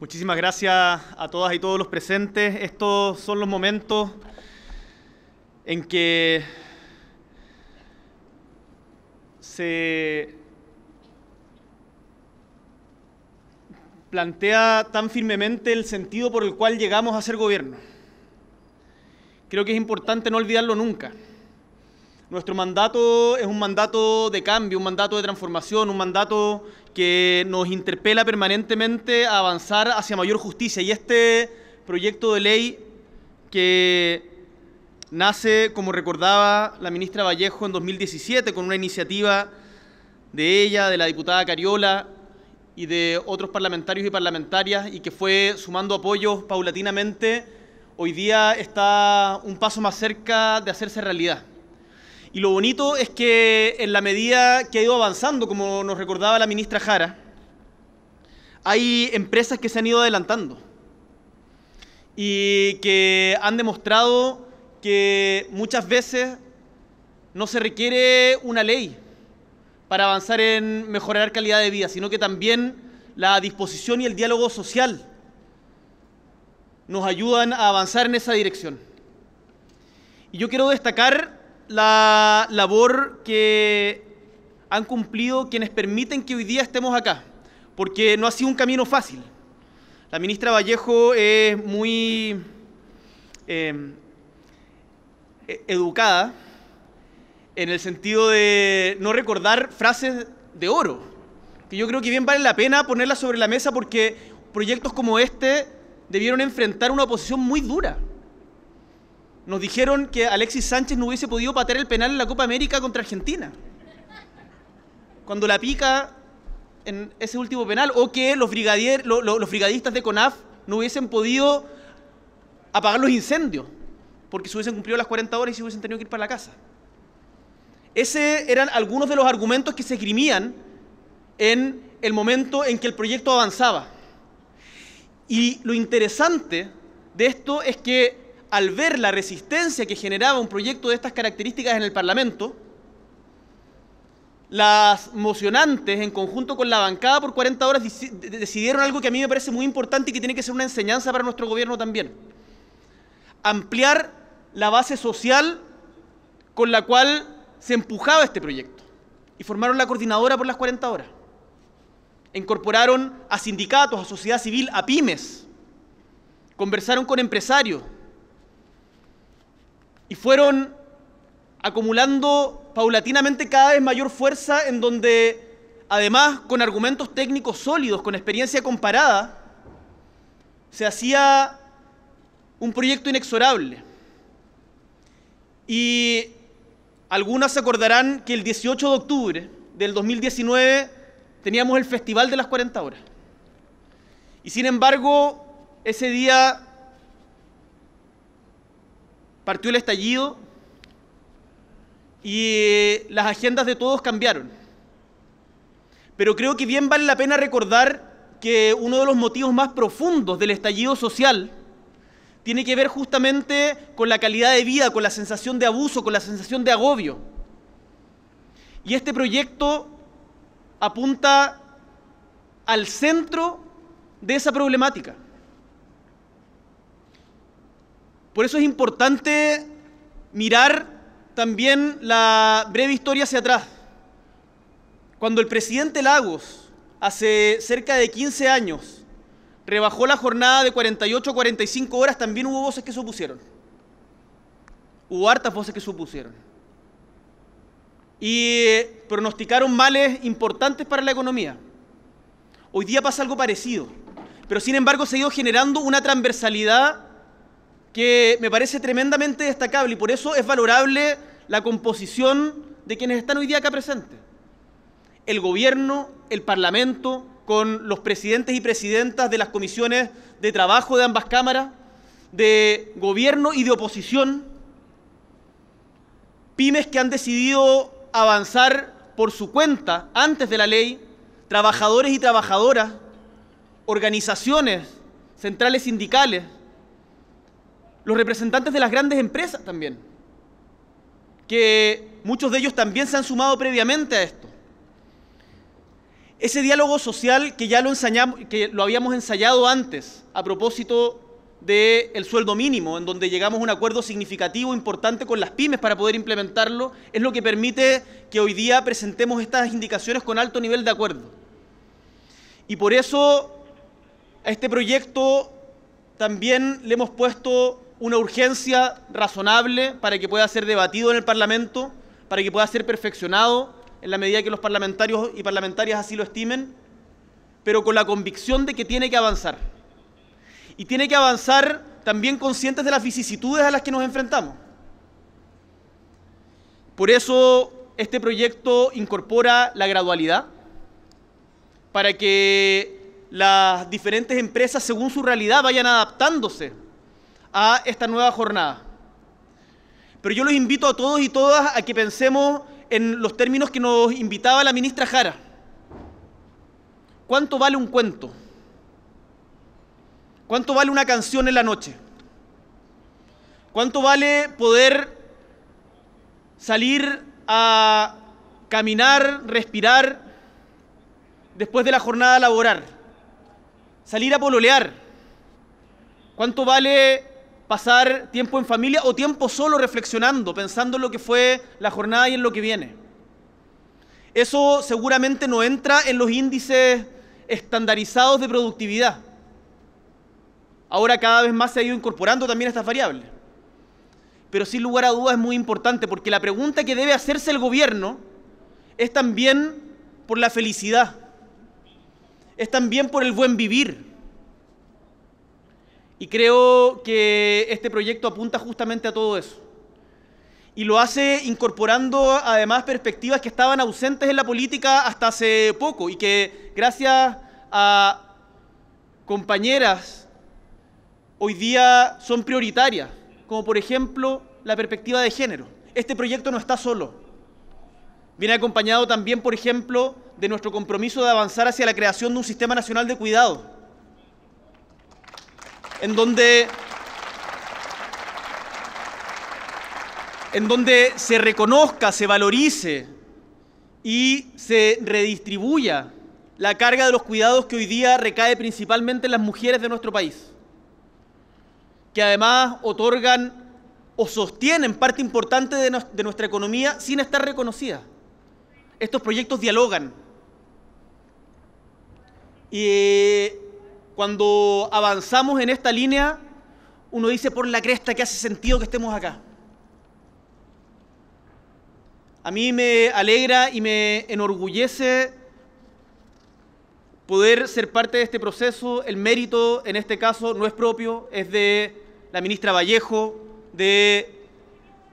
Muchísimas gracias a todas y todos los presentes. Estos son los momentos en que se plantea tan firmemente el sentido por el cual llegamos a ser gobierno. Creo que es importante no olvidarlo nunca. Nuestro mandato es un mandato de cambio, un mandato de transformación, un mandato que nos interpela permanentemente a avanzar hacia mayor justicia. Y este proyecto de ley que nace, como recordaba la ministra Vallejo en 2017, con una iniciativa de ella, de la diputada Cariola y de otros parlamentarios y parlamentarias, y que fue sumando apoyos paulatinamente, hoy día está un paso más cerca de hacerse realidad. Y lo bonito es que en la medida que ha ido avanzando, como nos recordaba la ministra Jara, hay empresas que se han ido adelantando y que han demostrado que muchas veces no se requiere una ley para avanzar en mejorar calidad de vida, sino que también la disposición y el diálogo social nos ayudan a avanzar en esa dirección. Y yo quiero destacar la labor que han cumplido quienes permiten que hoy día estemos acá, porque no ha sido un camino fácil. La ministra Vallejo es muy em, e-, educada en el sentido de no recordar frases de oro, que yo creo que bien vale la pena ponerlas sobre la mesa porque proyectos como este debieron enfrentar una oposición muy dura. Nos dijeron que Alexis Sánchez no hubiese podido patear el penal en la Copa América contra Argentina. Cuando la pica en ese último penal. O que los, los brigadistas de CONAF no hubiesen podido apagar los incendios. Porque se hubiesen cumplido las 40 horas y se hubiesen tenido que ir para la casa. Ese eran algunos de los argumentos que se esgrimían en el momento en que el proyecto avanzaba. Y lo interesante de esto es que al ver la resistencia que generaba un proyecto de estas características en el Parlamento, las mocionantes, en conjunto con la bancada, por 40 horas decidieron algo que a mí me parece muy importante y que tiene que ser una enseñanza para nuestro gobierno también. Ampliar la base social con la cual se empujaba este proyecto. Y formaron la coordinadora por las 40 horas. Incorporaron a sindicatos, a sociedad civil, a pymes. Conversaron con empresarios y fueron acumulando paulatinamente cada vez mayor fuerza en donde, además, con argumentos técnicos sólidos, con experiencia comparada, se hacía un proyecto inexorable. Y algunas se acordarán que el 18 de octubre del 2019 teníamos el Festival de las 40 Horas. Y sin embargo, ese día partió el estallido y eh, las agendas de todos cambiaron. Pero creo que bien vale la pena recordar que uno de los motivos más profundos del estallido social tiene que ver justamente con la calidad de vida, con la sensación de abuso, con la sensación de agobio. Y este proyecto apunta al centro de esa problemática. Por eso es importante mirar también la breve historia hacia atrás. Cuando el presidente Lagos, hace cerca de 15 años, rebajó la jornada de 48 a 45 horas, también hubo voces que se opusieron. Hubo hartas voces que se opusieron. Y pronosticaron males importantes para la economía. Hoy día pasa algo parecido, pero sin embargo se ha ido generando una transversalidad que me parece tremendamente destacable y por eso es valorable la composición de quienes están hoy día acá presentes. El gobierno, el parlamento, con los presidentes y presidentas de las comisiones de trabajo de ambas cámaras, de gobierno y de oposición, pymes que han decidido avanzar por su cuenta antes de la ley, trabajadores y trabajadoras, organizaciones, centrales sindicales, los representantes de las grandes empresas también, que muchos de ellos también se han sumado previamente a esto. Ese diálogo social que ya lo, ensayamos que lo habíamos ensayado antes a propósito del sueldo mínimo, en donde llegamos a un acuerdo significativo, importante con las pymes para poder implementarlo, es lo que permite que hoy día presentemos estas indicaciones con alto nivel de acuerdo. Y por eso a este proyecto también le hemos puesto una urgencia razonable para que pueda ser debatido en el Parlamento, para que pueda ser perfeccionado en la medida que los parlamentarios y parlamentarias así lo estimen, pero con la convicción de que tiene que avanzar. Y tiene que avanzar también conscientes de las vicisitudes a las que nos enfrentamos. Por eso este proyecto incorpora la gradualidad, para que las diferentes empresas, según su realidad, vayan adaptándose a esta nueva jornada. Pero yo los invito a todos y todas a que pensemos en los términos que nos invitaba la ministra Jara. ¿Cuánto vale un cuento? ¿Cuánto vale una canción en la noche? ¿Cuánto vale poder salir a caminar, respirar después de la jornada laboral? Salir a pololear. ¿Cuánto vale pasar tiempo en familia o tiempo solo reflexionando, pensando en lo que fue la jornada y en lo que viene. Eso seguramente no entra en los índices estandarizados de productividad. Ahora cada vez más se ha ido incorporando también estas variables. Pero sin lugar a dudas es muy importante porque la pregunta que debe hacerse el gobierno es también por la felicidad, es también por el buen vivir y creo que este proyecto apunta justamente a todo eso. Y lo hace incorporando además perspectivas que estaban ausentes en la política hasta hace poco y que gracias a compañeras hoy día son prioritarias, como por ejemplo la perspectiva de género. Este proyecto no está solo. Viene acompañado también, por ejemplo, de nuestro compromiso de avanzar hacia la creación de un sistema nacional de cuidado en donde, en donde se reconozca, se valorice y se redistribuya la carga de los cuidados que hoy día recae principalmente en las mujeres de nuestro país, que además otorgan o sostienen parte importante de, nuestra economía sin estar reconocida. Estos proyectos dialogan. Y cuando avanzamos en esta línea, uno dice por la cresta que hace sentido que estemos acá. A mí me alegra y me enorgullece poder ser parte de este proceso. El mérito en este caso no es propio, es de la ministra Vallejo, de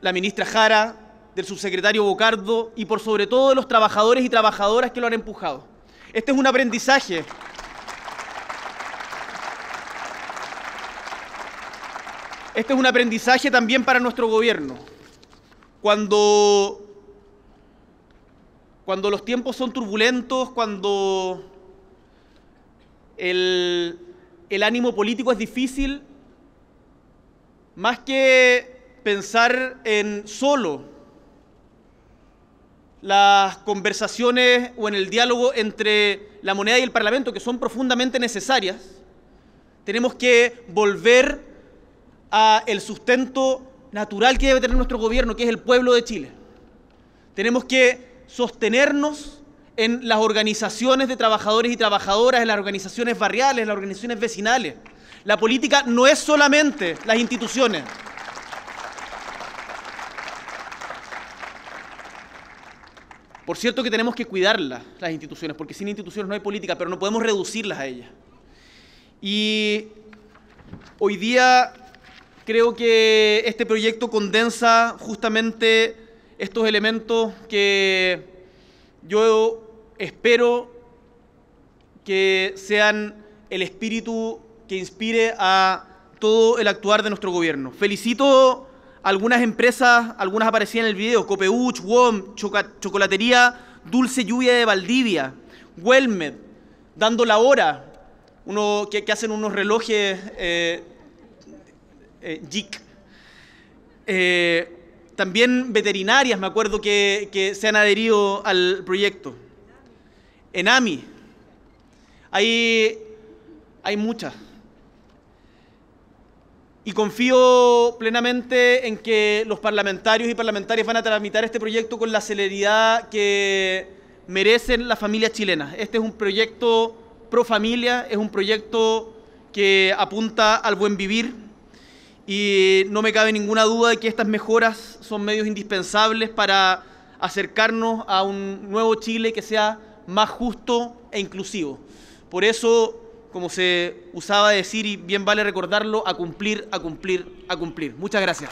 la ministra Jara, del subsecretario Bocardo y por sobre todo de los trabajadores y trabajadoras que lo han empujado. Este es un aprendizaje. Este es un aprendizaje también para nuestro gobierno. Cuando, cuando los tiempos son turbulentos, cuando el, el ánimo político es difícil, más que pensar en solo las conversaciones o en el diálogo entre la moneda y el Parlamento, que son profundamente necesarias, tenemos que volver a el sustento natural que debe tener nuestro gobierno, que es el pueblo de Chile. Tenemos que sostenernos en las organizaciones de trabajadores y trabajadoras, en las organizaciones barriales, en las organizaciones vecinales. La política no es solamente las instituciones. Por cierto que tenemos que cuidarlas, las instituciones, porque sin instituciones no hay política, pero no podemos reducirlas a ellas. Y hoy día Creo que este proyecto condensa justamente estos elementos que yo espero que sean el espíritu que inspire a todo el actuar de nuestro gobierno. Felicito algunas empresas, algunas aparecían en el video, Copeuch, WOM, Chocolatería Dulce Lluvia de Valdivia, Wellmed, Dando la Hora, uno, que, hacen unos relojes... Eh, eh, eh, también veterinarias, me acuerdo que, se han adherido al proyecto. Enami. Hay, hay muchas. Y confío plenamente en que los parlamentarios y parlamentarias van a tramitar este proyecto con la celeridad que merecen las familias chilenas. Este es un proyecto pro familia, es un proyecto que apunta al buen vivir, y no me cabe ninguna duda de que estas mejoras son medios indispensables para acercarnos a un nuevo Chile que sea más justo e inclusivo. Por eso, como se usaba decir y bien vale recordarlo, a cumplir, a cumplir, a cumplir. Muchas gracias.